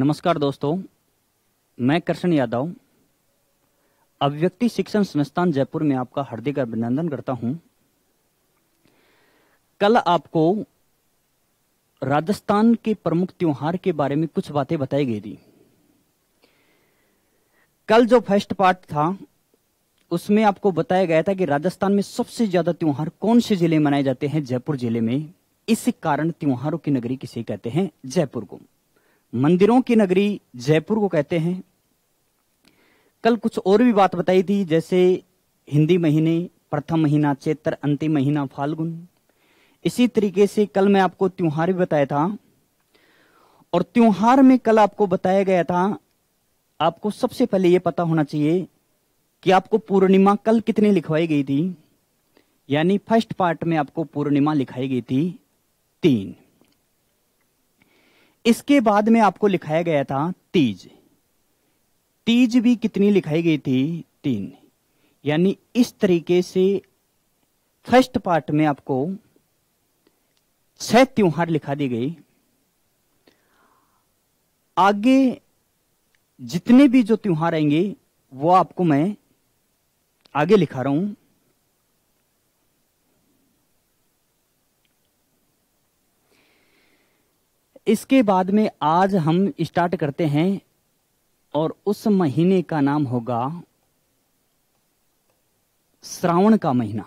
नमस्कार दोस्तों मैं कृष्ण यादव अभिव्यक्ति शिक्षण संस्थान जयपुर में आपका हार्दिक अभिनंदन करता हूं कल आपको राजस्थान के प्रमुख त्योहार के बारे में कुछ बातें बताई गई थी कल जो फर्स्ट पार्ट था उसमें आपको बताया गया था कि राजस्थान में सबसे ज्यादा त्योहार कौन से जिले मनाए जाते हैं जयपुर जिले में इस कारण त्योहारों की नगरी किसे कहते हैं जयपुर को मंदिरों की नगरी जयपुर को कहते हैं कल कुछ और भी बात बताई थी जैसे हिंदी महीने प्रथम महीना चैत्र अंतिम महीना फाल्गुन इसी तरीके से कल मैं आपको त्योहार भी बताया था और त्योहार में कल आपको बताया गया था आपको सबसे पहले यह पता होना चाहिए कि आपको पूर्णिमा कल कितनी लिखवाई गई थी यानी फर्स्ट पार्ट में आपको पूर्णिमा लिखाई गई थी तीन इसके बाद में आपको लिखाया गया था तीज तीज भी कितनी लिखाई गई थी तीन यानी इस तरीके से फर्स्ट पार्ट में आपको छह त्योहार लिखा दी गई आगे जितने भी जो त्योहार आएंगे वो आपको मैं आगे लिखा रहा हूं इसके बाद में आज हम स्टार्ट करते हैं और उस महीने का नाम होगा श्रावण का महीना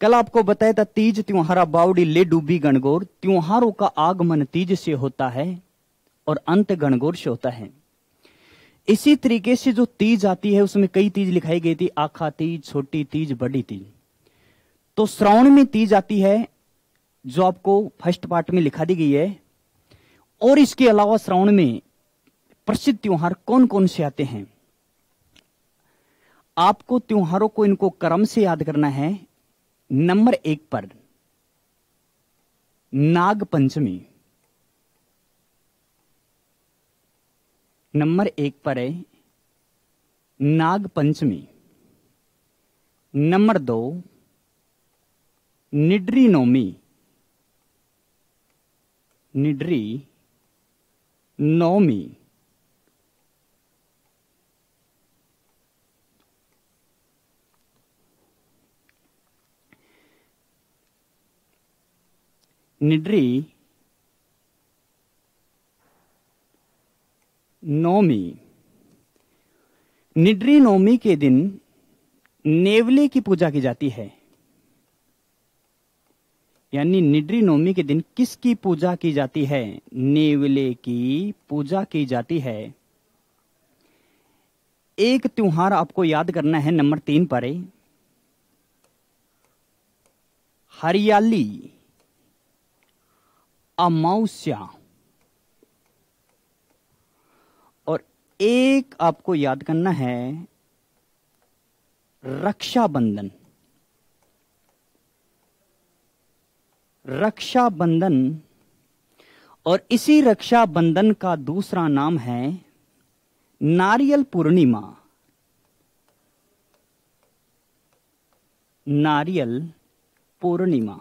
कल आपको बताया था तीज त्योहारा बावड़ी ले डूबी गणगौर त्योहारों का आगमन तीज से होता है और अंत गणगौर से होता है इसी तरीके से जो तीज आती है उसमें कई तीज लिखाई गई थी आखा तीज छोटी तीज बड़ी तीज तो श्रावण में तीज आती है जो आपको फर्स्ट पार्ट में लिखा दी गई है और इसके अलावा श्रावण में प्रसिद्ध त्योहार कौन कौन से आते हैं आपको त्योहारों को इनको क्रम से याद करना है नंबर एक पर नाग पंचमी नंबर एक पर है नाग पंचमी नंबर दो निड्री नवमी निड्री नौमी निड्री नौमी निड्री नौमी के दिन नेवले की पूजा की जाती है यानी निड्री नवमी के दिन किसकी पूजा की जाती है नेवले की पूजा की जाती है एक त्योहार आपको याद करना है नंबर तीन पर हरियाली अमावस्या और एक आपको याद करना है रक्षाबंधन रक्षाबंधन और इसी रक्षाबंधन का दूसरा नाम है नारियल पूर्णिमा नारियल पूर्णिमा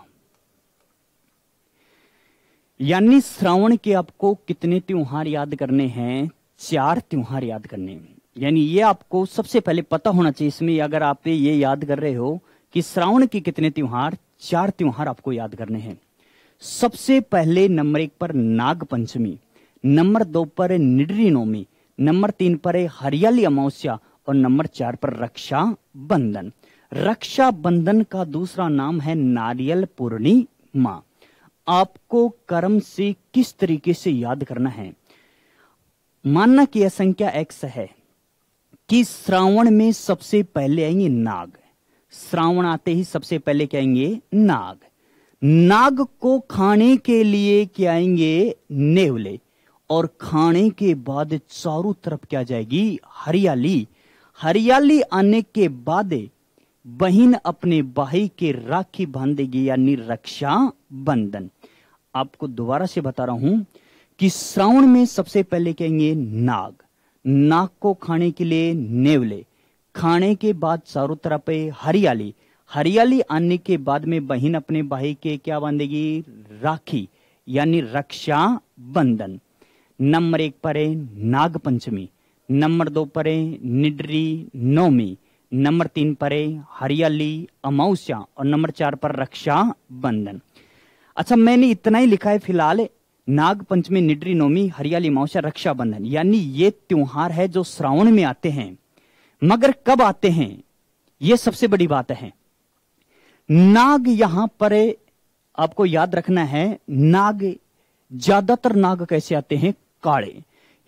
यानी श्रावण के आपको कितने त्योहार याद करने हैं चार त्योहार याद करने हैं यानी ये आपको सबसे पहले पता होना चाहिए इसमें अगर आप ये याद कर रहे हो कि श्रावण के कितने त्योहार चार त्योहार आपको याद करने हैं सबसे पहले नंबर एक पर नाग पंचमी नंबर दो पर निडरी नवमी नंबर तीन पर हरियाली अमावस्या और नंबर चार पर रक्षा बंधन रक्षा बंधन का दूसरा नाम है नारियल पूर्णिमा आपको कर्म से किस तरीके से याद करना है मानना कि यह संख्या एक्स है कि श्रावण में सबसे पहले आएंगे नाग श्रावण आते ही सबसे पहले क्या आएंगे नाग नाग को खाने के लिए क्या आएंगे नेवले और खाने के बाद चारों तरफ क्या जाएगी हरियाली हरियाली आने के बाद बहन अपने भाई के राखी बांधेगी यानी रक्षा बंधन आपको दोबारा से बता रहा हूं कि श्रावण में सबसे पहले कहेंगे नाग नाग को खाने के लिए नेवले खाने के बाद चारों तरफ हरियाली हरियाली आने के बाद में बहन अपने भाई के क्या बांधेगी राखी यानी रक्षा बंधन नंबर एक पर है नाग पंचमी नंबर दो पर है निडरी नवमी नंबर तीन पर है हरियाली अमावस्या और नंबर चार पर रक्षा बंधन अच्छा मैंने इतना ही लिखा है फिलहाल नाग पंचमी निडरी नवमी हरियाली अमावस्या रक्षाबंधन यानी ये त्योहार है जो श्रावण में आते हैं मगर कब आते हैं यह सबसे बड़ी बात है नाग यहां पर आपको याद रखना है नाग ज्यादातर नाग कैसे आते हैं काले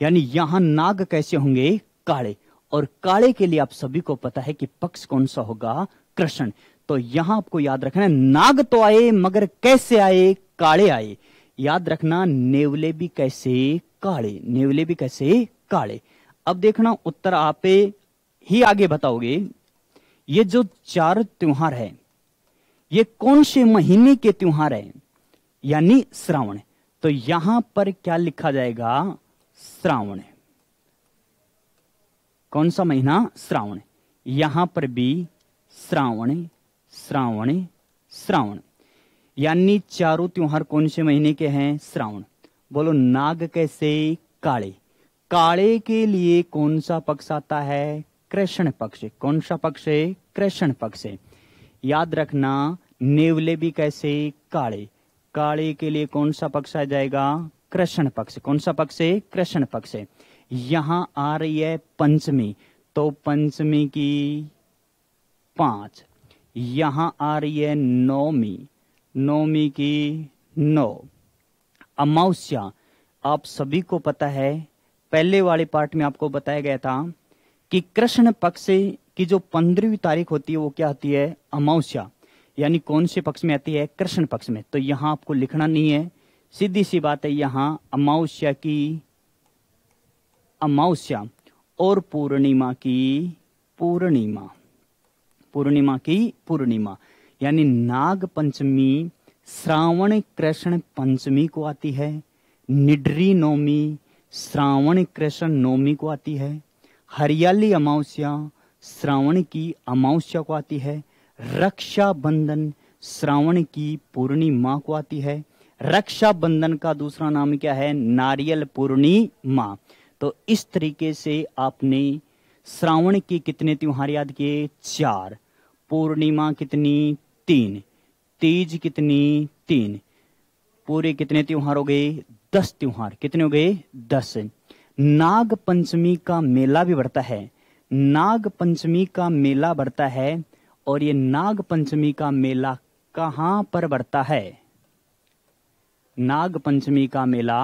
यानी यहां नाग कैसे होंगे काले और काले के लिए आप सभी को पता है कि पक्ष कौन सा होगा कृष्ण तो यहां आपको याद रखना है नाग तो आए मगर कैसे आए काले आए याद रखना नेवले भी कैसे काले नेवले भी कैसे काले अब देखना उत्तर आपे ही आगे बताओगे ये जो चार त्योहार है ये कौन से महीने के त्योहार है यानी श्रावण तो यहां पर क्या लिखा जाएगा श्रावण कौन सा महीना श्रावण यहां पर भी श्रावण श्रावण श्रावण यानी चारों त्योहार कौन से महीने के हैं श्रावण बोलो नाग कैसे काले काले के लिए कौन सा पक्ष आता है कृष्ण पक्ष कौन सा पक्ष है कृष्ण पक्ष है याद रखना नेवले भी कैसे काले काले के लिए कौन सा पक्ष आ जाएगा कृष्ण पक्ष कौन सा पक्ष है कृष्ण पक्ष है यहां आ रही है पंचमी तो पंचमी की पांच यहां आ रही है नौमी नौमी की नौ अमावस्या आप सभी को पता है पहले वाले पार्ट में आपको बताया गया था कि कृष्ण पक्ष की जो पंद्रहवीं तारीख होती है वो क्या होती है अमावस्या यानी कौन से पक्ष में आती है कृष्ण पक्ष में तो यहां आपको लिखना नहीं है सीधी सी बात है यहां अमावस्या की अमावस्या और पूर्णिमा की पूर्णिमा पूर्णिमा की पूर्णिमा यानी नाग पंचमी श्रावण कृष्ण पंचमी को आती है निड्री नवमी श्रावण कृष्ण नवमी को आती है हरियाली अमावस्या श्रावण की अमावस्या को आती है रक्षाबंधन श्रावण की पूर्णिमा को आती है रक्षाबंधन का दूसरा नाम क्या है नारियल पूर्णिमा तो इस तरीके से आपने श्रावण के कितने त्योहार याद किए चार पूर्णिमा कितनी तीन तीज कितनी तीन पूरे कितने त्योहार हो गए दस त्योहार कितने हो गए दस नाग पंचमी का मेला भी बढ़ता है नाग पंचमी का मेला बढ़ता है और ये नाग पंचमी का मेला कहां पर बढ़ता है नाग पंचमी का मेला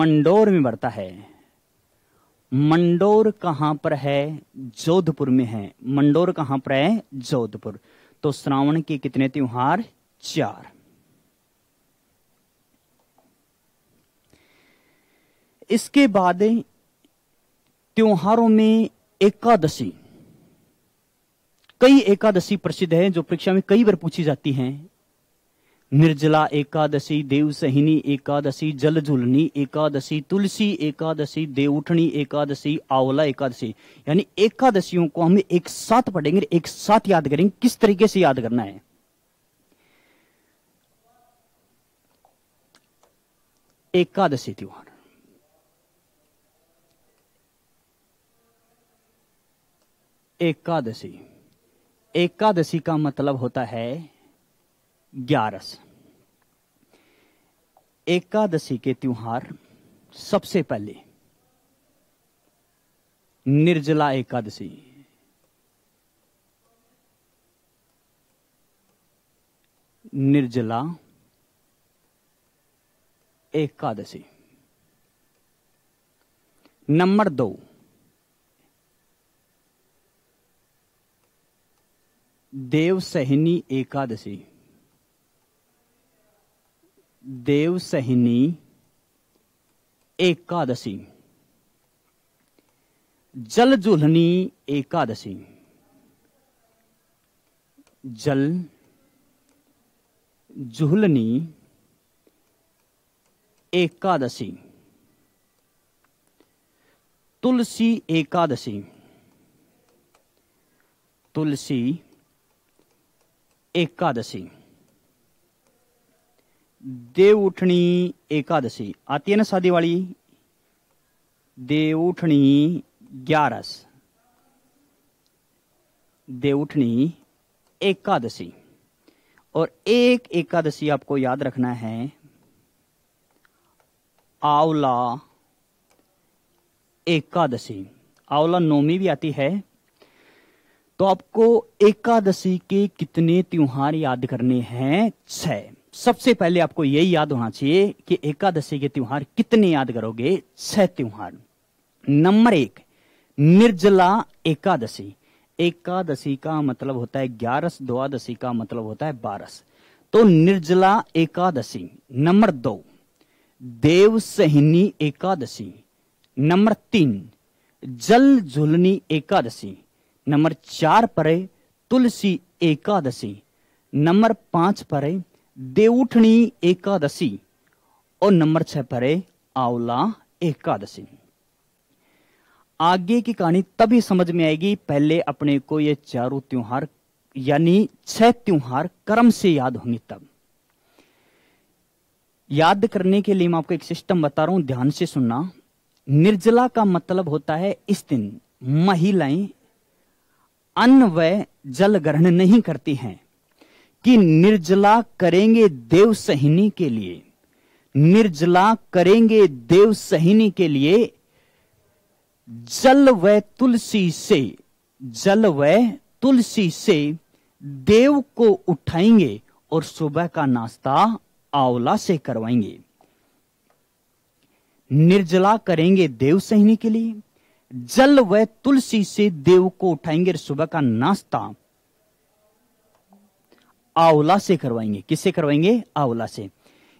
मंडोर में बढ़ता है मंडोर कहां पर है जोधपुर में है मंडोर कहां पर है जोधपुर तो श्रावण के कितने त्योहार चार इसके बाद त्योहारों में एकादशी कई एकादशी प्रसिद्ध है जो परीक्षा में कई बार पूछी जाती हैं निर्जला एकादशी देव सहिनी एकादशी झुलनी एकादशी तुलसी एकादशी देवउठनी एकादशी आवला एकादशी यानी एकादशियों को हम एक साथ पढ़ेंगे एक साथ याद करेंगे किस तरीके से याद करना है एकादशी त्योहार एकादशी एकादशी का मतलब होता है ग्यारस एकादशी के त्योहार सबसे पहले निर्जला एकादशी निर्जला एकादशी नंबर दो देव सहनी एकादशी देव सहनी एकादशी जल जुलनी एकादशी जल जुहलनी एकादशी तुलसी एकादशी तुलसी एकादशी देव उठनी एकादशी आती है ना शादी वाली देव उठनी ग्यारस देव उठनी एकादशी और एक एकादशी आपको याद रखना है आवला एकादशी आवला नौमी भी आती है तो आपको एकादशी के कितने त्योहार याद करने हैं छ सबसे पहले आपको यही याद होना चाहिए कि एकादशी के त्योहार कितने याद करोगे छह त्योहार नंबर एक निर्जला एकादशी एकादशी का मतलब होता है ग्यारस द्वादशी का मतलब होता है बारस तो निर्जला एकादशी नंबर दो देव सहिनी एकादशी नंबर तीन जल झुलनी एकादशी नंबर चार पर है तुलसी एकादशी नंबर पांच पर है देवउठनी एकादशी और नंबर छह पर है आंवला एकादशी आगे की कहानी तभी समझ में आएगी पहले अपने को ये चारों त्योहार यानी छह त्योहार कर्म से याद होंगे तब याद करने के लिए मैं आपको एक सिस्टम बता रहा हूं ध्यान से सुनना निर्जला का मतलब होता है इस दिन महिलाएं अन्न व जल ग्रहण नहीं करती हैं कि निर्जला करेंगे देव सहिनी के लिए निर्जला करेंगे देव सहिनी के लिए जल व तुलसी से जल व तुलसी से देव को उठाएंगे और सुबह का नाश्ता आंवला से करवाएंगे निर्जला करेंगे देव सहिनी के लिए जल व तुलसी से देव को उठाएंगे सुबह का नाश्ता आवला से करवाएंगे किससे करवाएंगे आवला से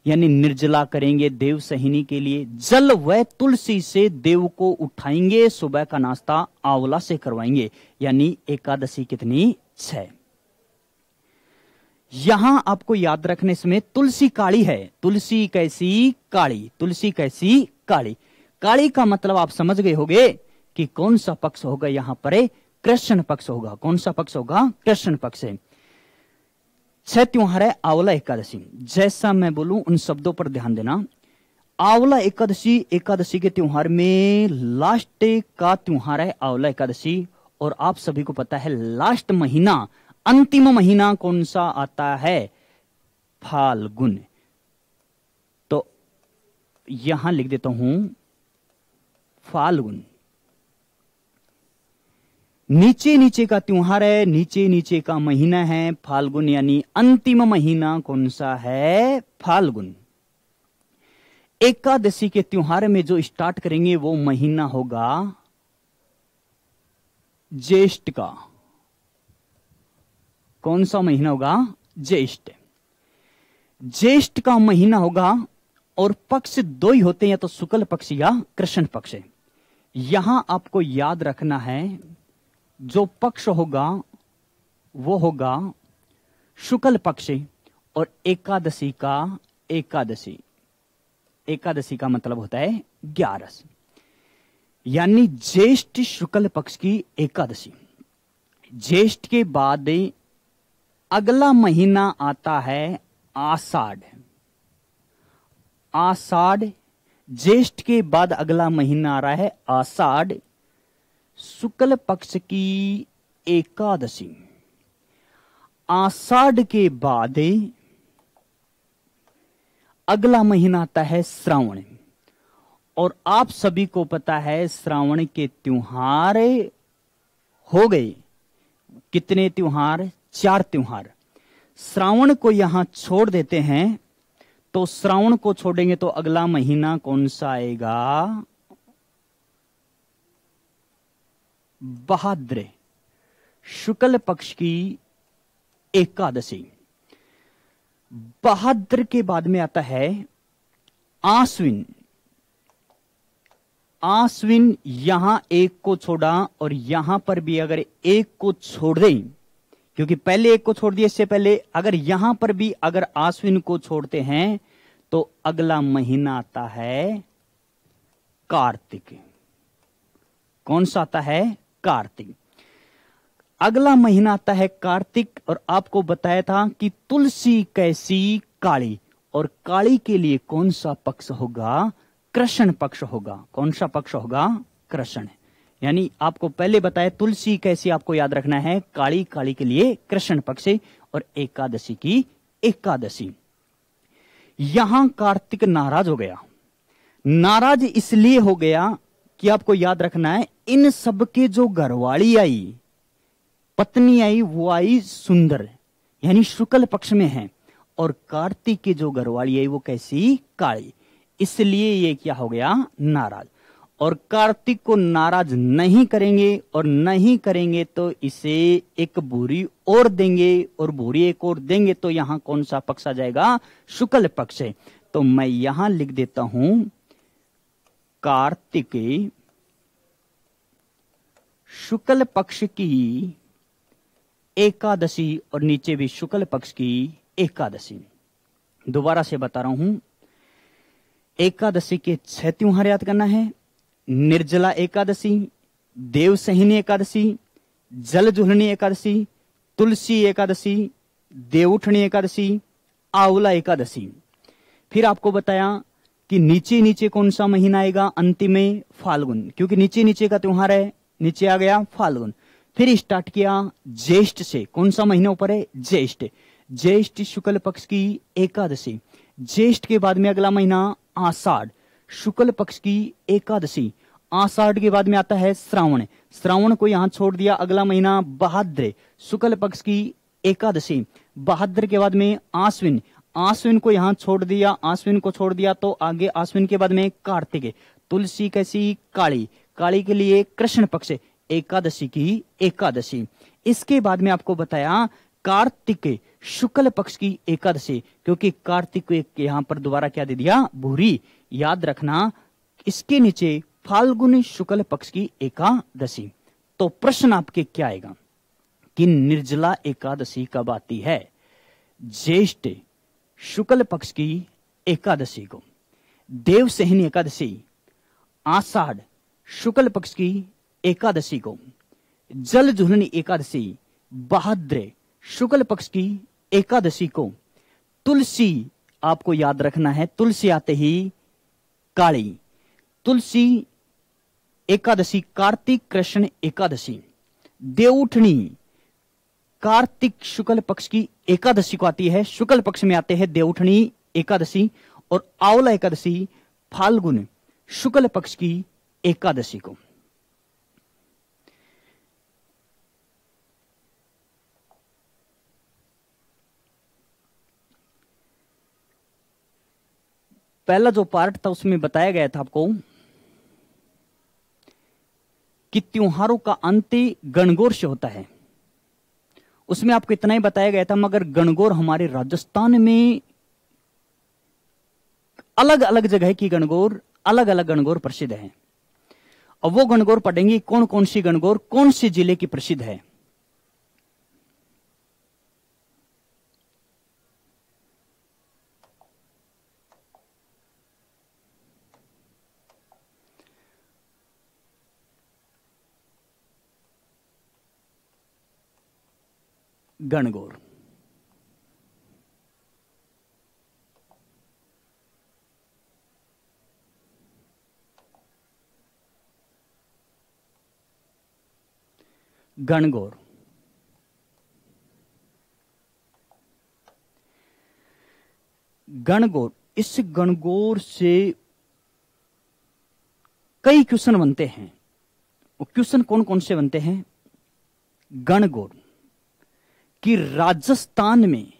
यानी निर्जला करेंगे देव सहिनी के लिए जल व तुलसी से देव को उठाएंगे सुबह का नाश्ता आवला से करवाएंगे यानी एकादशी कितनी छह यहां आपको याद रखने समय तुलसी काली है तुलसी कैसी काली तुलसी कैसी काली काली का मतलब आप समझ गए होगे कि कौन सा पक्ष होगा यहां पर कृष्ण पक्ष होगा कौन सा पक्ष होगा कृष्ण पक्ष है छह त्योहार है आंवला एकादशी जैसा मैं बोलू उन शब्दों पर ध्यान देना आंवला एकादशी एकादशी के त्योहार में लास्ट का त्योहार है आंवला एकादशी और आप सभी को पता है लास्ट महीना अंतिम महीना कौन सा आता है फाल्गुन तो यहां लिख देता हूं फाल्गुन नीचे नीचे का त्योहार है नीचे नीचे का महीना है फाल्गुन यानी अंतिम महीना कौन सा है फाल्गुन एकादशी के त्योहार में जो स्टार्ट करेंगे वो महीना होगा ज्येष्ठ का कौन सा महीना होगा ज्येष्ठ ज्येष्ठ का महीना होगा और पक्ष दो ही होते हैं या तो शुक्ल पक्ष या कृष्ण पक्ष यहां आपको याद रखना है जो पक्ष होगा वो होगा शुक्ल पक्ष और एकादशी का एकादशी एकादशी का मतलब होता है ग्यारस यानी ज्येष्ठ शुक्ल पक्ष की एकादशी ज्येष्ठ के बाद अगला महीना आता है आषाढ़ आषाढ़ ज्येष्ठ के बाद अगला महीना आ रहा है आषाढ़ शुक्ल पक्ष की एकादशी आषाढ़ के बाद अगला महीना आता है श्रावण और आप सभी को पता है श्रावण के त्योहार हो गए कितने त्योहार चार त्योहार श्रावण को यहां छोड़ देते हैं तो श्रावण को छोड़ेंगे तो अगला महीना कौन सा आएगा बहाद्र शुक्ल पक्ष की एकादशी बहाद्र के बाद में आता है आश्विन आश्विन यहां एक को छोड़ा और यहां पर भी अगर एक को छोड़ दें क्योंकि पहले एक को छोड़ दिए इससे पहले अगर यहां पर भी अगर आश्विन को छोड़ते हैं तो अगला महीना आता है कार्तिक कौन सा आता है कार्तिक अगला महीना आता है कार्तिक और आपको बताया था कि तुलसी कैसी काली और काली के लिए कौन सा पक्ष होगा कृष्ण पक्ष होगा कौन सा पक्ष होगा कृष्ण यानी आपको पहले बताया तुलसी कैसी आपको याद रखना है काली काली के लिए कृष्ण पक्ष और एकादशी की एकादशी यहां कार्तिक नाराज हो गया नाराज इसलिए हो गया कि आपको याद रखना है इन सब के जो घरवाली आई पत्नी आई वो आई सुंदर यानी शुक्ल पक्ष में है और कार्तिक की जो घरवाली आई वो कैसी काली इसलिए ये क्या हो गया नाराज और कार्तिक को नाराज नहीं करेंगे और नहीं करेंगे तो इसे एक बुरी और देंगे और बुरी एक और देंगे तो यहां कौन सा पक्ष आ जाएगा शुक्ल पक्ष है तो मैं यहां लिख देता हूं कार्तिक शुक्ल पक्ष की एकादशी और नीचे भी शुक्ल पक्ष की एकादशी दोबारा से बता रहा हूं एकादशी के छह त्योहार याद करना है निर्जला एकादशी देव सहिनी एकादशी जल जुहनी एकादशी तुलसी एकादशी देवउठनी एकादशी आंवला एकादशी फिर आपको बताया कि नीचे नीचे कौन सा महीना आएगा अंतिम में फाल्गुन क्योंकि नीचे नीचे का त्योहार है नीचे आ गया फाल्गुन फिर स्टार्ट किया ज्येष्ठ से कौन सा महीना ऊपर है ज्येष्ठ ज्येष्ठ शुक्ल पक्ष की एकादशी ज्येष्ठ के बाद में अगला महीना आषाढ़ शुक्ल पक्ष की एकादशी आषाढ़ के बाद में आता है श्रावण श्रावण को यहां छोड़ दिया अगला महीना बहाद्र शुक्ल पक्ष की एकादशी बहाद्र के बाद में आश्विन आश्विन को यहां छोड़ दिया आश्विन को छोड़ दिया तो आगे आश्विन के बाद में कार्तिक तुलसी कैसी काली काली के लिए कृष्ण पक्ष एकादशी की एकादशी इसके बाद में आपको बताया कार्तिक शुक्ल पक्ष की एकादशी क्योंकि कार्तिक को यहां पर दोबारा क्या दे दिया भूरी याद रखना इसके नीचे फाल्गुन शुक्ल पक्ष की एकादशी तो प्रश्न आपके क्या आएगा कि निर्जला एकादशी कब आती है ज्येष्ठ शुक्ल पक्ष की एकादशी को देव सहनी एकादशी आषाढ़ शुक्ल पक्ष की एकादशी को जल झुलनी एकादशी बहाद्र शुक्ल पक्ष की एकादशी को तुलसी आपको याद रखना है तुलसी आते ही काली तुलसी एकादशी कार्तिक कृष्ण एकादशी देवउठनी कार्तिक शुक्ल पक्ष की एकादशी को आती है शुक्ल पक्ष में आते हैं देवठनी एकादशी और आवला एकादशी फाल्गुन शुक्ल पक्ष की एकादशी को पहला जो पार्ट था उसमें बताया गया था आपको कि त्योहारों का अंत गणगोर से होता है उसमें आपको इतना ही बताया गया था मगर गणगौर हमारे राजस्थान में अलग अलग जगह की गणगौर अलग अलग गणगौर प्रसिद्ध है और वो गणगौर पढ़ेंगे कौन कौन सी गणगौर कौन से जिले की प्रसिद्ध है गणगौर गणगौर गणगौर इस गणगौर से कई क्वेश्चन बनते हैं क्वेश्चन कौन कौन से बनते हैं गणगौर कि राजस्थान में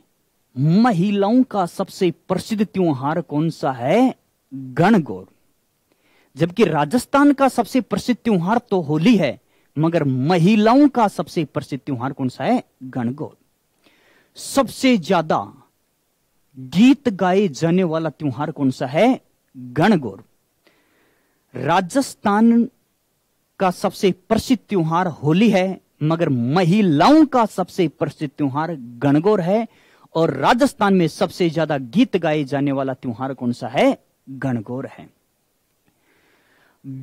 महिलाओं का सबसे प्रसिद्ध त्योहार कौन सा है गणगौर जबकि राजस्थान का सबसे प्रसिद्ध त्योहार तो होली है मगर महिलाओं का सबसे प्रसिद्ध त्योहार कौन सा है गणगौर सबसे ज्यादा गीत गाए जाने वाला त्योहार कौन सा है गणगौर राजस्थान का सबसे प्रसिद्ध त्योहार होली है मगर महिलाओं का सबसे प्रसिद्ध त्योहार गणगौर है और राजस्थान में सबसे ज्यादा गीत गाए जाने वाला त्योहार कौन सा है गणगौर है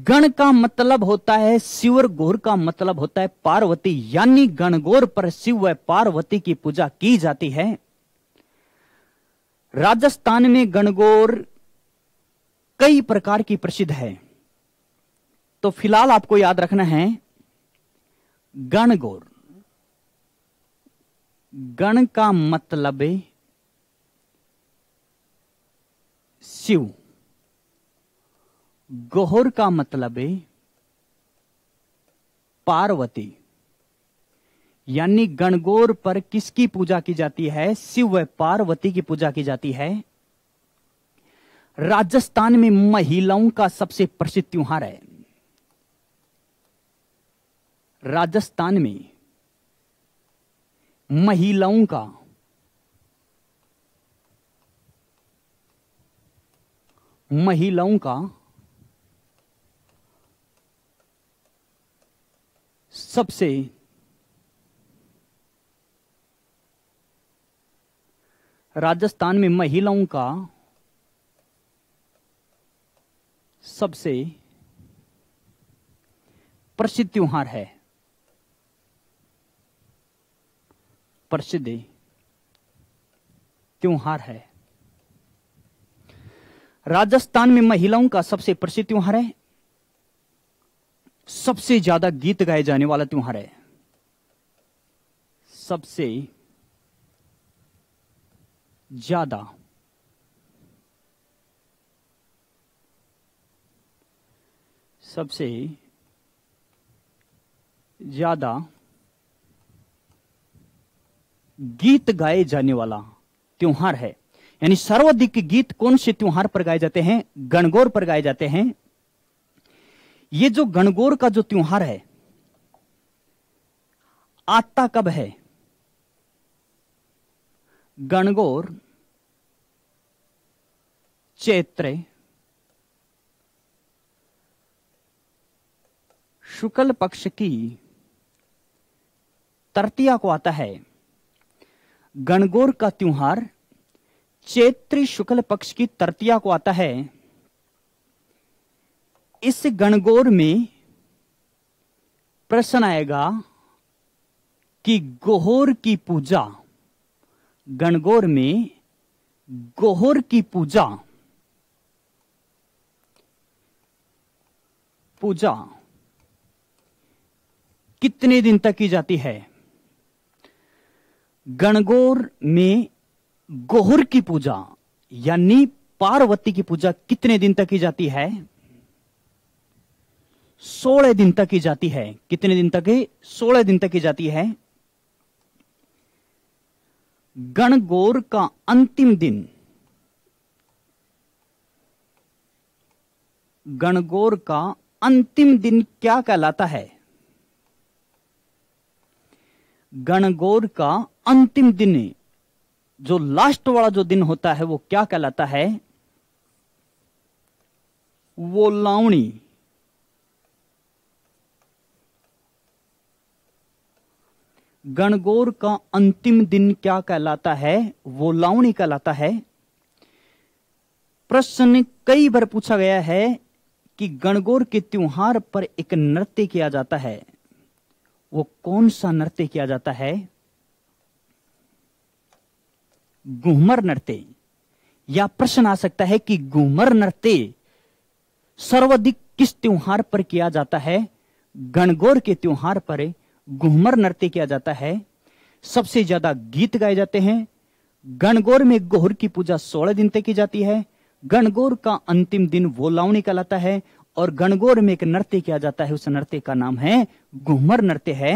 गण का मतलब होता है शिवर गोर का मतलब होता है पार्वती यानी गणगौर पर शिव व पार्वती की पूजा की जाती है राजस्थान में गणगौर कई प्रकार की प्रसिद्ध है तो फिलहाल आपको याद रखना है गण गौर गण का मतलब है शिव गौर का मतलब है पार्वती यानी गणगौर पर किसकी पूजा की जाती है शिव व पार्वती की पूजा की जाती है राजस्थान में महिलाओं का सबसे प्रसिद्ध त्योहार है राजस्थान में महिलाओं का महिलाओं का सबसे राजस्थान में महिलाओं का सबसे प्रसिद्ध त्यौहार है प्रसिद्ध त्योहार है राजस्थान में महिलाओं का सबसे प्रसिद्ध त्योहार है सबसे ज्यादा गीत गाए जाने वाला त्योहार है सबसे ज्यादा सबसे ज्यादा गीत गाए जाने वाला त्योहार है यानी सर्वाधिक गीत कौन से त्योहार पर गाए जाते हैं गणगौर पर गाए जाते हैं ये जो गणगौर का जो त्योहार है आता कब है गणगौर चैत्र शुक्ल पक्ष की तृतीया को आता है गणगौर का त्योहार चैत्र शुक्ल पक्ष की तृतीया को आता है इस गणगौर में प्रश्न आएगा कि गोहोर की पूजा गणगौर में गोहोर की पूजा पूजा कितने दिन तक की जाती है गणगौर में गोहर की पूजा यानी पार्वती की पूजा कितने दिन तक की जाती है सोलह दिन तक की जाती है कितने दिन तक सोलह दिन तक की जाती है गणगौर का अंतिम दिन गणगौर का अंतिम दिन क्या कहलाता है गणगौर का अंतिम दिन जो लास्ट वाला जो दिन होता है वो क्या कहलाता है वो लावणी गणगौर का अंतिम दिन क्या कहलाता है वो लावणी कहलाता है प्रश्न कई बार पूछा गया है कि गणगौर के त्योहार पर एक नृत्य किया जाता है वो कौन सा नृत्य किया जाता है घूमर नृत्य या प्रश्न आ सकता है कि घूमर नृत्य सर्वाधिक किस त्योहार पर किया जाता है गणगौर के त्योहार पर घूमर नृत्य किया जाता है सबसे ज्यादा गीत गाए जाते हैं गणगौर में गौर की पूजा सोलह दिन तक की जाती है गणगौर का अंतिम दिन वो लावणी कहलाता है और गणगौर में एक नृत्य किया जाता है उस नृत्य का नाम है घूमर नृत्य है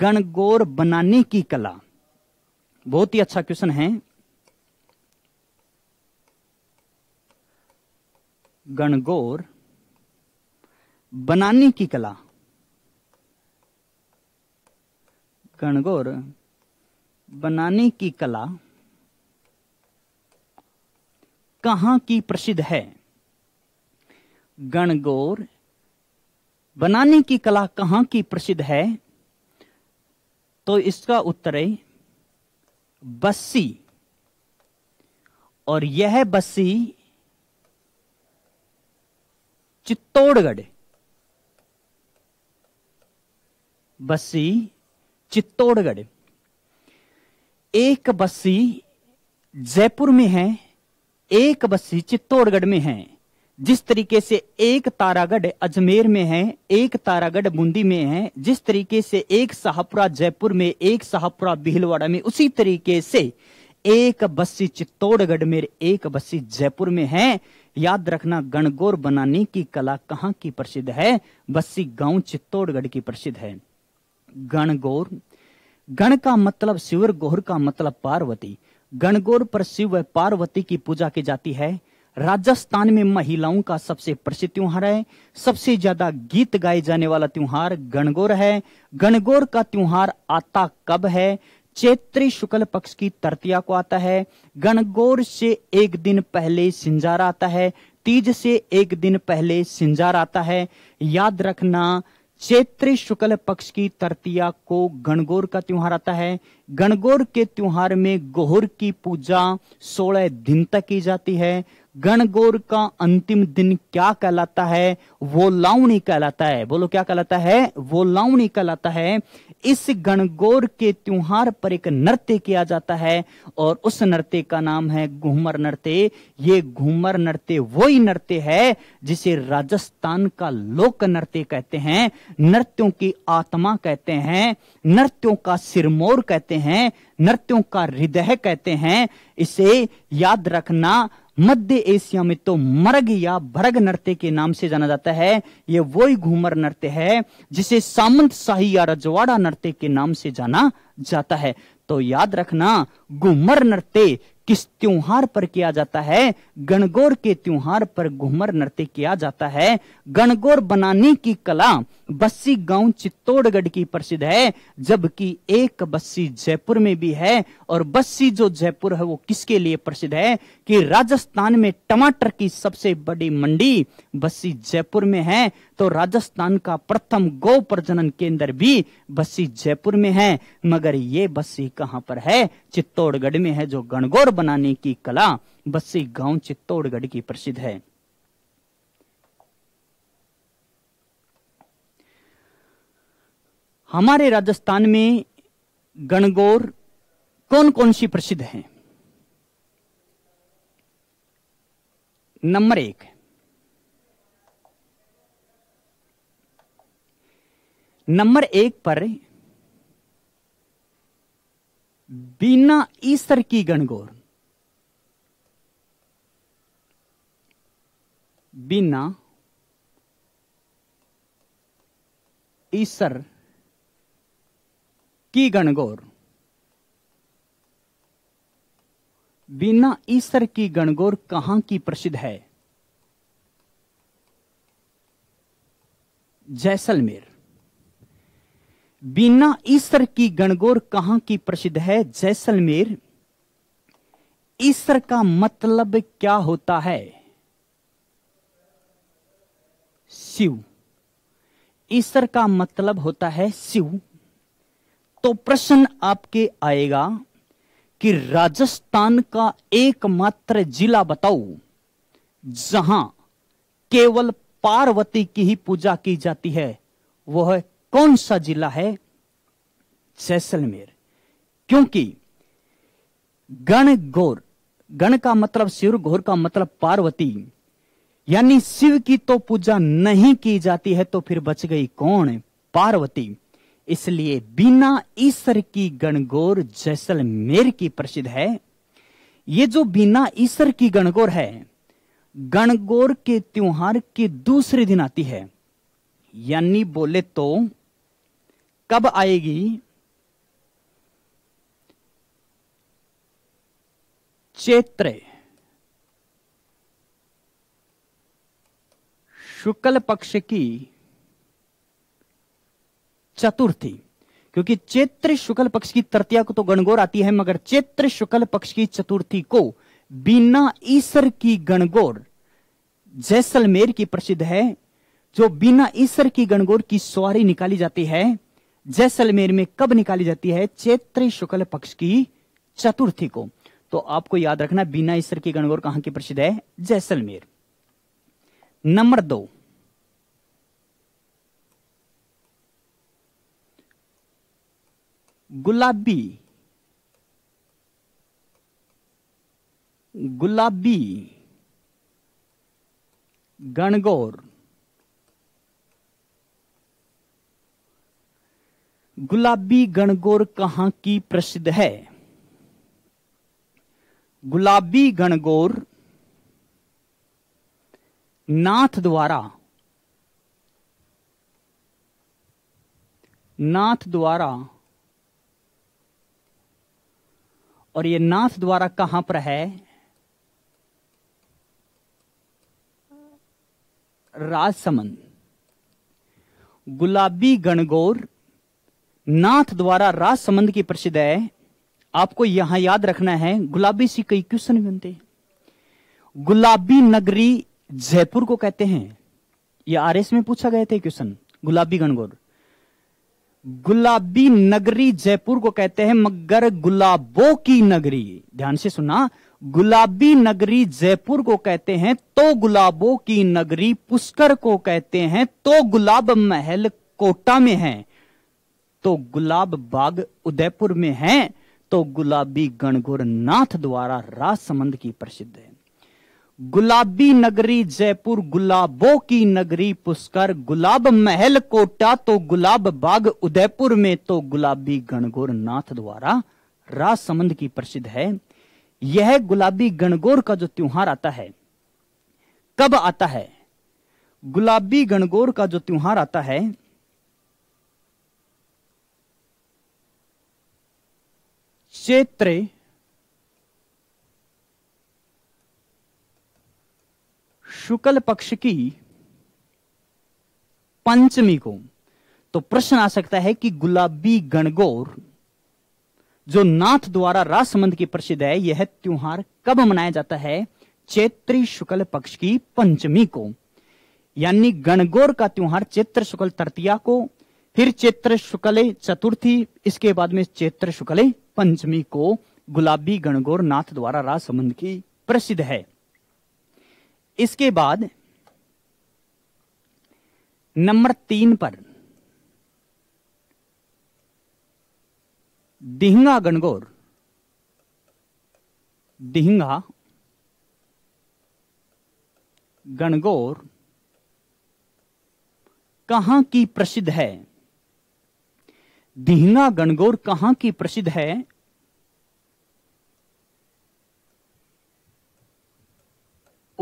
गणगौर बनाने की कला बहुत ही अच्छा क्वेश्चन है गणगौर बनाने की कला गणगौर बनाने की कला कहां की प्रसिद्ध है गणगौर बनाने की कला कहाँ की प्रसिद्ध है तो इसका उत्तर है बस्सी और यह बस्सी चित्तौड़गढ़ बस्सी चित्तौड़गढ़ एक बस्सी जयपुर में है एक बस्सी चित्तौड़गढ़ में है जिस तरीके से एक तारागढ़ अजमेर में है एक तारागढ़ बूंदी में है जिस तरीके से एक शाहपुरा जयपुर में एक शाहपुरा भीलवाड़ा में उसी तरीके से एक बस्सी चित्तौड़गढ़ में एक बस्सी जयपुर में है याद रखना गणगौर बनाने की कला कहाँ की प्रसिद्ध है बस्सी गांव चित्तौड़गढ़ की प्रसिद्ध है गणगौर गण का मतलब शिवर गौर का मतलब पार्वती गणगौर पर शिव पार्वती की पूजा की जाती है राजस्थान में महिलाओं का सबसे प्रसिद्ध त्योहार है सबसे ज्यादा गीत गाए जाने वाला त्योहार गणगौर है गणगौर का त्योहार आता कब है चैत्री शुक्ल पक्ष की तृतीया को आता है गणगौर से एक दिन पहले सिंजार आता है तीज से एक दिन पहले सिंजार आता है याद रखना चैत्र शुक्ल पक्ष की तृतीया को गणगौर का त्योहार आता है गणगौर के त्योहार में गोहर की पूजा सोलह दिन तक की जाती है गणगौर का अंतिम दिन क्या कहलाता है वो लावणी कहलाता है बोलो क्या कहलाता है वो लावणी कहलाता है इस गणगौर के त्योहार पर एक नृत्य किया जाता है और उस नृत्य का नाम है घूमर नृत्य ये घूमर नृत्य वही नृत्य है जिसे राजस्थान का लोक नृत्य कहते हैं नृत्यों की आत्मा कहते हैं नृत्यों का सिरमोर कहते हैं नृत्यों का हृदय कहते हैं इसे याद रखना मध्य एशिया में तो मरग या भरग नृत्य के नाम से जाना जाता है ये वही घूमर नृत्य है जिसे सामंत शाही या रजवाड़ा नृत्य के नाम से जाना जाता है तो याद रखना घूमर नृत्य किस त्योहार पर किया जाता है गणगौर के त्योहार पर घूमर नृत्य किया जाता है गणगौर बनाने की कला बस्सी गांव चित्तौड़गढ़ की प्रसिद्ध है जबकि एक बस्सी जयपुर में भी है और बस्सी जो जयपुर है वो किसके लिए प्रसिद्ध है कि राजस्थान में टमाटर की सबसे बड़ी मंडी बस्सी जयपुर में है तो राजस्थान का प्रथम गौ प्रजनन केंद्र भी बस्सी जयपुर में है मगर ये बस्सी कहां पर है चित्तौड़गढ़ में है जो गणगौर बनाने की कला बस्सी गांव चित्तौड़गढ़ की प्रसिद्ध है हमारे राजस्थान में गणगौर कौन कौन सी प्रसिद्ध हैं नंबर एक नंबर एक पर बिना ईश्वर की गणगौर बिना ईश्वर की गणगौर बिना ईश्वर की गणगौर कहां की प्रसिद्ध है जैसलमेर बिना ईश्वर की गणगौर कहां की प्रसिद्ध है जैसलमेर ईश्वर का मतलब क्या होता है शिव ईश्वर का मतलब होता है शिव तो प्रश्न आपके आएगा कि राजस्थान का एकमात्र जिला बताओ जहां केवल पार्वती की ही पूजा की जाती है वह है कौन सा जिला है जैसलमेर क्योंकि गण गौर गण का मतलब शिव घोर का मतलब पार्वती यानी शिव की तो पूजा नहीं की जाती है तो फिर बच गई कौन पार्वती इसलिए बिना ईश्वर की गणगौर जैसलमेर की प्रसिद्ध है ये जो बिना ईश्वर की गणगौर है गणगौर के त्योहार के दूसरे दिन आती है यानी बोले तो कब आएगी चैत्र शुक्ल पक्ष की चतुर्थी क्योंकि चैत्र शुक्ल पक्ष की तृतीया को तो गणगौर आती है मगर चैत्र शुक्ल पक्ष की चतुर्थी को बिना ईश्वर की गणगौर जैसलमेर की प्रसिद्ध है जो बिना ईश्वर की गणगौर की सवारी निकाली जाती है जैसलमेर में कब निकाली जाती है चैत्र शुक्ल पक्ष की चतुर्थी को तो आपको याद रखना बिना ईश्वर की गणगौर कहां की प्रसिद्ध है जैसलमेर नंबर दो गुलाबी गुलाबी गणगौर गुलाबी गणगौर कहां की प्रसिद्ध है गुलाबी गणगौर नाथ द्वारा नाथ द्वारा और ये नाथ द्वारा कहां पर है राजसमंद गुलाबी गणगौर नाथ द्वारा राजसमंद की प्रसिद्ध है आपको यहां याद रखना है गुलाबी सी कई क्वेश्चन बनते गुलाबी नगरी जयपुर को कहते हैं ये आरएस में पूछा गया थे क्वेश्चन गुलाबी गणगौर गुलाबी नगरी जयपुर को कहते हैं मगर गुलाबो की नगरी ध्यान से सुना गुलाबी नगरी जयपुर को कहते हैं तो गुलाबों की नगरी पुष्कर को कहते हैं तो गुलाब महल कोटा में है तो गुलाब बाग उदयपुर में है तो गुलाबी गणगोर नाथ द्वारा राजसमंद की प्रसिद्ध है गुलाबी नगरी जयपुर गुलाबों की नगरी पुष्कर गुलाब महल कोटा तो गुलाब बाग उदयपुर में तो गुलाबी गणगोर नाथ द्वारा राज संबंध की प्रसिद्ध है यह गुलाबी गणगोर का जो त्योहार आता है कब आता है गुलाबी गणगोर का जो त्योहार आता है चैत्र शुक्ल पक्ष की पंचमी को तो प्रश्न आ सकता है कि गुलाबी गणगौर जो नाथ द्वारा रासमंद की प्रसिद्ध है यह त्योहार कब मनाया जाता है चैत्री शुक्ल पक्ष की पंचमी को यानी गणगौर का त्योहार चैत्र शुक्ल तृतीया को फिर चैत्र शुक्ल चतुर्थी इसके बाद में चैत्र शुक्ल पंचमी को गुलाबी गणगौर नाथ द्वारा रासमंद की प्रसिद्ध है इसके बाद नंबर तीन पर दिहंगा गणगौर दिहंगा गणगौर कहां की प्रसिद्ध है दिहंगा गणगौर कहां की प्रसिद्ध है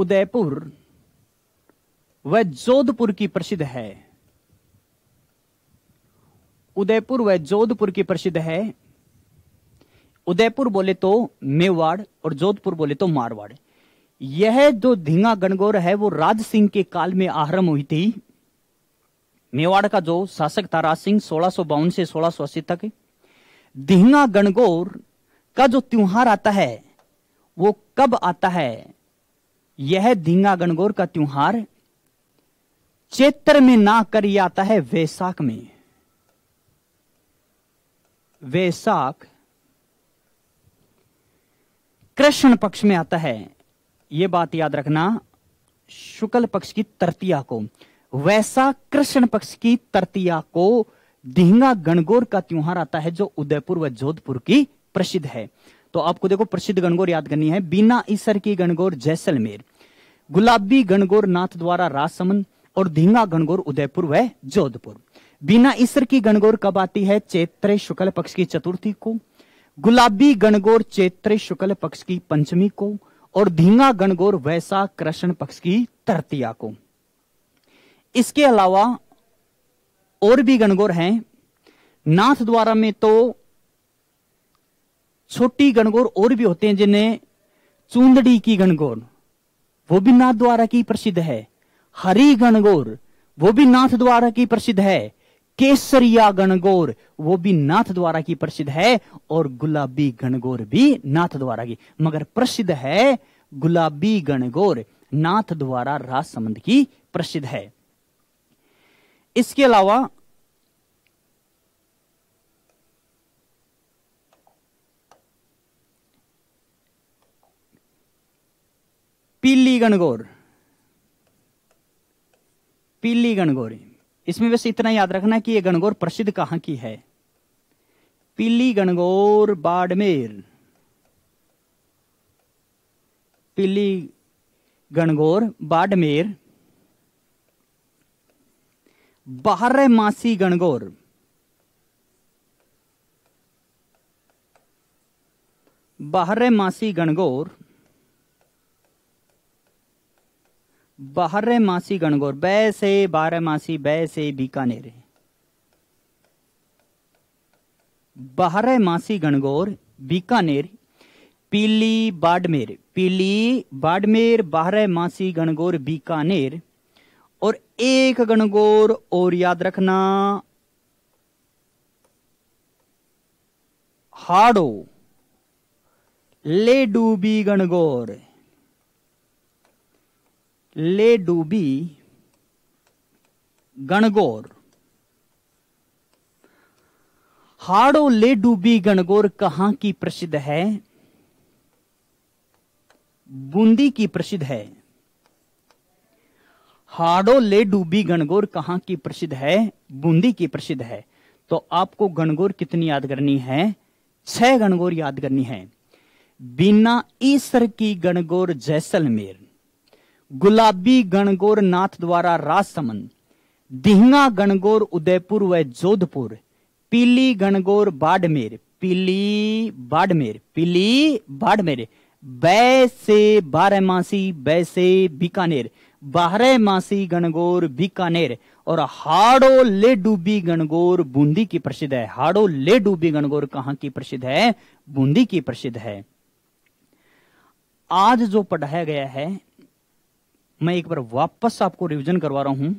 उदयपुर व जोधपुर की प्रसिद्ध है उदयपुर व जोधपुर की प्रसिद्ध है उदयपुर बोले तो मेवाड़ और जोधपुर बोले तो मारवाड़ यह जो धींगा गणगौर है वो राज सिंह के काल में आहरम हुई थी मेवाड़ का जो शासक था राज सिंह सोलह से सोलह तक धींगा गणगौर का जो त्योहार आता है वो कब आता है यह धींगा गणगौर का त्योहार चैत्र में ना कर आता है वैसाख में वैसाख कृष्ण पक्ष में आता है यह बात याद रखना शुक्ल पक्ष की तृतीया को वैसा कृष्ण पक्ष की तृतीया को धींगा गणगौर का त्योहार आता है जो उदयपुर व जोधपुर की प्रसिद्ध है तो आपको देखो प्रसिद्ध गणगौर याद करनी है बीना ईसर की गणगौर जैसलमेर गुलाबी गणगौर नाथ द्वारा राजसमंद और धींगा गणगौर उदयपुर व जोधपुर बीना ईसर की गणगौर कब आती है चैत्र शुक्ल पक्ष की चतुर्थी को गुलाबी गणगौर चैत्र शुक्ल पक्ष की पंचमी को और धींगा गणगौर वैसा कृष्ण पक्ष की तृतीया को इसके अलावा और भी गणगौर हैं नाथ द्वारा में तो छोटी गणगौर और भी होते हैं जिन्हें चूंदड़ी की गणगौर वो भी नाथ द्वारा की प्रसिद्ध है हरी गणगौर वो भी नाथ द्वारा की प्रसिद्ध है केसरिया गणगौर वो भी नाथ द्वारा की प्रसिद्ध है और गुलाबी गणगौर भी नाथ द्वारा की मगर प्रसिद्ध है गुलाबी गणगौर नाथ द्वारा राज संबंध की प्रसिद्ध है इसके अलावा पीली गणगौर पीली गणगौर इसमें बस इतना याद रखना कि ये गणगौर प्रसिद्ध कहां की है पीली गणगौर बाड़मेर पीली गणगौर बाड़मेर बारह मासी गणगौर बारह मासी गणगौर बारह मासी गणगौर बै से बारह मासी बै से बीकानेर बारह मासी गणगौर बीकानेर पीली बाड़मेर पीली बाड़मेर बारह मासी गणगौर बीकानेर और एक गणगौर और याद रखना हाड़ो ले डूबी गणगौर ले डूबी गणगौर हाड़ो ले डूबी गणगौर कहां की प्रसिद्ध है बूंदी की प्रसिद्ध है हाड़ो ले डूबी गणगौर कहां की प्रसिद्ध है बूंदी की प्रसिद्ध है तो आपको गणगौर कितनी याद करनी है छह गणगौर याद करनी है बिना ईसर की गणगौर जैसलमेर गुलाबी गणगोर नाथ द्वारा राजसमंद दिहंगा गणगोर उदयपुर व जोधपुर पीली गणगोर बाड़मेर पीली बाड़मेर पीली बाड़मेर से बारह मासी से बीकानेर बारह मासी गणगोर बीकानेर और हाड़ो ले डूबी गणगोर बूंदी की प्रसिद्ध है हाड़ो ले डूबी गणगौर कहां की प्रसिद्ध है बूंदी की प्रसिद्ध है आज जो पढ़ाया गया है मैं एक बार वापस आपको रिवीजन करवा रहा हूं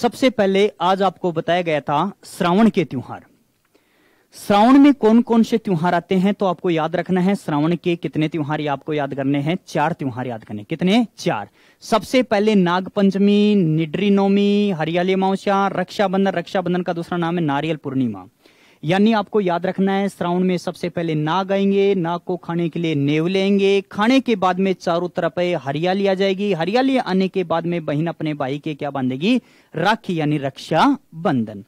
सबसे पहले आज आपको बताया गया था श्रावण के त्योहार श्रावण में कौन कौन से त्योहार आते हैं तो आपको याद रखना है श्रावण के कितने त्योहार आपको याद करने हैं चार त्योहार याद करने कितने चार सबसे पहले नाग पंचमी निडरी नौमी हरियाली अमावस्या रक्षाबंधन रक्षाबंधन का दूसरा नाम है नारियल पूर्णिमा यानी आपको याद रखना है श्रावण में सबसे पहले नाग आएंगे नाग को खाने के लिए नेव लेंगे खाने के बाद में चारों तरफ हरियाली आ जाएगी हरियाली आने के बाद में बहन अपने भाई के क्या बांधेगी राखी यानी रक्षा बंधन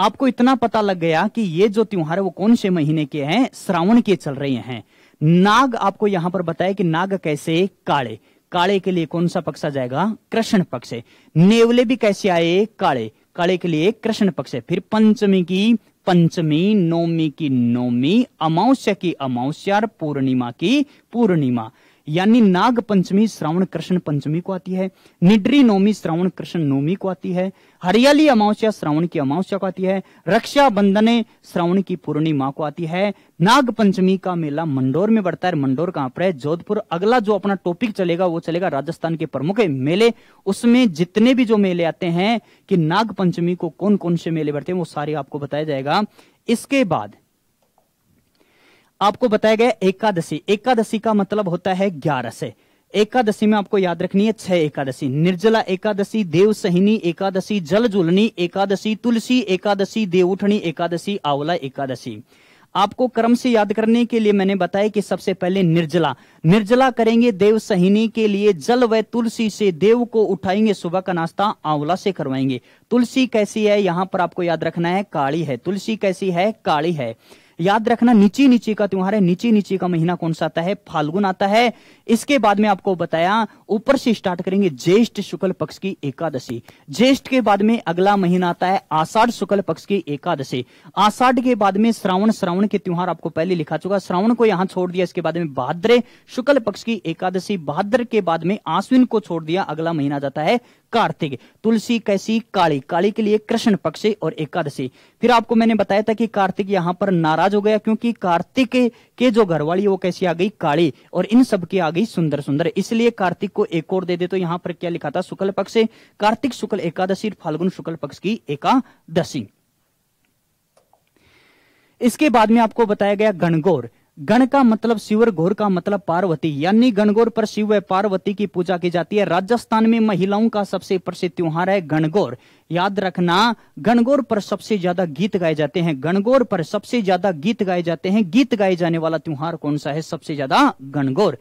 आपको इतना पता लग गया कि ये जो त्योहार है वो कौन से महीने के हैं श्रावण के चल रहे हैं नाग आपको यहां पर बताया कि नाग कैसे काले काले के लिए कौन सा पक्ष आ जाएगा कृष्ण पक्ष नेवले भी कैसे आए काले काले के लिए कृष्ण पक्ष फिर पंचमी की पंचमी नौमी की नौमी अमावस्या की अमावस्या और पूर्णिमा की पूर्णिमा यानी नाग पंचमी श्रावण कृष्ण पंचमी को आती है निड्री नवमी श्रावण कृष्ण नवमी को आती है हरियाली अमावस्या श्रावण की अमावस्या को आती है रक्षा बंधने श्रावण की पूर्णिमा को आती है नाग पंचमी का मेला मंडोर में बढ़ता है मंडोर कहां पर है जोधपुर अगला जो अपना टॉपिक चलेगा वो चलेगा राजस्थान के प्रमुख मेले उसमें जितने भी जो मेले आते हैं कि नाग पंचमी को कौन कौन से मेले बढ़ते हैं वो सारे आपको बताया जाएगा इसके बाद आपको बताया गया एकादशी एकादशी का मतलब होता है ग्यारह से एकादशी में आपको याद रखनी है छह एकादशी निर्जला एकादशी देव सहिनी एकादशी जल जुलनी एकादशी तुलसी एकादशी देवउठनी एकादशी आवला एकादशी आपको क्रम से याद करने के लिए मैंने बताया कि सबसे पहले निर्जला निर्जला करेंगे देव सहिनी के लिए जल व तुलसी से देव को उठाएंगे सुबह का नाश्ता आंवला से करवाएंगे तुलसी कैसी है यहां पर आपको याद रखना है काली है तुलसी कैसी है काली है याद रखना नीचे नीचे का त्योहार है नीचे नीचे का महीना कौन सा आता है फाल्गुन आता है इसके बाद में आपको बताया ऊपर से स्टार्ट करेंगे ज्येष्ठ शुक्ल पक्ष की एकादशी ज्येष्ठ के बाद में अगला महीना आता है आषाढ़ शुक्ल पक्ष की एकादशी आषाढ़ के बाद में श्रावण श्रावण के त्योहार आपको पहले लिखा चुका श्रावण को यहां छोड़ दिया इसके बाद में भाद्र शुक्ल पक्ष की एकादशी भाद्र के बाद में आश्विन को छोड़ दिया अगला महीना जाता है कार्तिक तुलसी कैसी काली काली के लिए कृष्ण पक्ष और एकादशी फिर आपको मैंने बताया था कि कार्तिक यहाँ पर नाराज हो गया क्योंकि कार्तिक के, जो जो घरवाली वो कैसी आ गई काली और इन सब की आ गई सुंदर सुंदर इसलिए कार्तिक को एक और दे दे तो यहाँ पर क्या लिखा था शुक्ल पक्ष कार्तिक शुक्ल एकादशी फाल्गुन शुक्ल पक्ष की एकादशी इसके बाद में आपको बताया गया गणगौर गण का मतलब शिवर घोर का मतलब पार्वती यानी गणगौर पर शिव व पार्वती की पूजा की जाती है राजस्थान में महिलाओं का सबसे प्रसिद्ध त्योहार है गणगौर याद रखना गणगौर पर सबसे ज्यादा गीत गाए जाते हैं गणगौर पर सबसे ज्यादा गीत गाए जाते हैं गीत गाए जाने वाला त्योहार कौन सा है सबसे ज्यादा गणगौर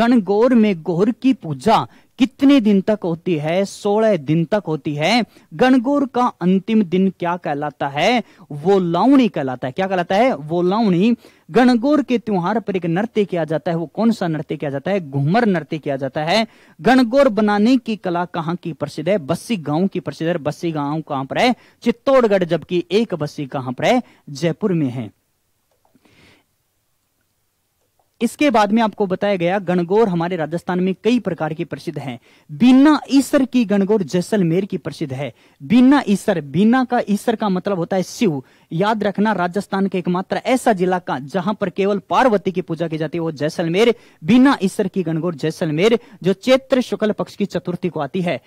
गणगौर में गौर की पूजा कितने दिन तक होती है सोलह दिन तक होती है गणगौर का अंतिम दिन क्या कहलाता है वो लावणी कहलाता है क्या कहलाता है वो लावणी गणगौर के त्योहार पर एक नृत्य किया जाता है वो कौन सा नृत्य किया जाता है घूमर नृत्य किया जाता है गणगौर बनाने की कला कहाँ की प्रसिद्ध है बस्सी गांव की प्रसिद्ध है बस्सी गांव कहां पर है चित्तौड़गढ़ जबकि एक बस्सी कहां पर है जयपुर में है इसके बाद में आपको बताया गया गणगौर हमारे राजस्थान में कई प्रकार की प्रसिद्ध है बीना ईसर की गणगौर जैसलमेर की प्रसिद्ध है बीना ईसर बीना का ईसर का मतलब होता है शिव याद रखना राजस्थान के एकमात्र ऐसा जिला का जहां पर केवल पार्वती की पूजा की जाती है वो जैसलमेर बिना ईश्वर की गणगौर जैसलमेर जो चैत्र शुक्ल पक्ष की चतुर्थी को आती है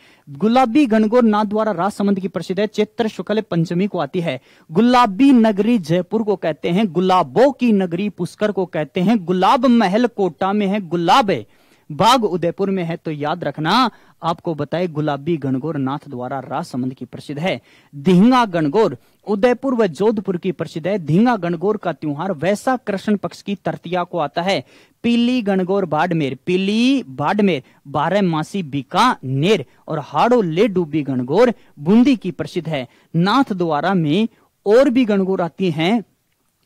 गुलाबी गणगौर नाथ द्वारा राजसमंद की प्रसिद्ध है चैत्र शुक्ल पंचमी को आती है गुलाबी नगरी जयपुर को कहते हैं गुलाबों की नगरी पुष्कर को कहते हैं गुलाब महल कोटा में है गुलाब है बाग उदयपुर में है तो याद रखना आपको बताए गुलाबी गणगौर नाथ द्वारा राजसमंद की प्रसिद्ध है धींगा गणगौर उदयपुर व जोधपुर की प्रसिद्ध है धिंगा गणगौर का त्योहार वैसा कृष्ण पक्ष की तरतिया को आता है पीली गणगौर बाड़मेर पीली बाड़मेर बारह मासी नेर और हाड़ो ले डूबी गणगौर बूंदी की प्रसिद्ध है नाथ द्वारा में और भी गणगौर आती हैं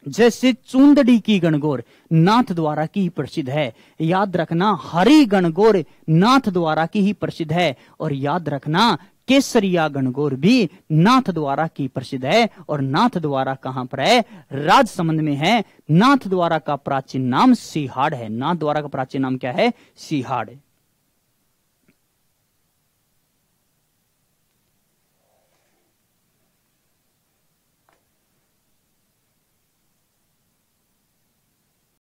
जैसे चूंदड़ी की गणगौर नाथ द्वारा की ही प्रसिद्ध है याद रखना हरी गणगौर नाथ द्वारा की ही प्रसिद्ध है और याद रखना केसरिया गणगौर भी नाथ द्वारा की प्रसिद्ध है और नाथ द्वारा कहां पर है राजसमंद में है नाथ द्वारा का प्राचीन नाम सिहाड़ है नाथ द्वारा का प्राचीन नाम क्या है सिहाड़